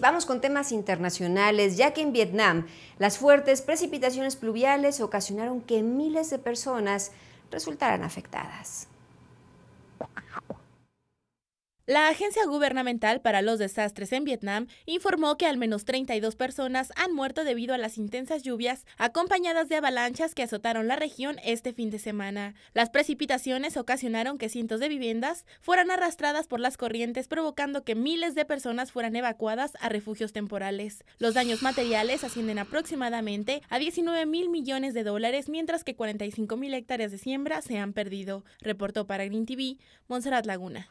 Vamos con temas internacionales, ya que en Vietnam las fuertes precipitaciones pluviales ocasionaron que miles de personas resultaran afectadas. La Agencia Gubernamental para los Desastres en Vietnam informó que al menos 32 personas han muerto debido a las intensas lluvias acompañadas de avalanchas que azotaron la región este fin de semana. Las precipitaciones ocasionaron que cientos de viviendas fueran arrastradas por las corrientes provocando que miles de personas fueran evacuadas a refugios temporales. Los daños materiales ascienden aproximadamente a 19 mil millones de dólares mientras que 45 mil hectáreas de siembra se han perdido, reportó para Green TV Monserrat Laguna.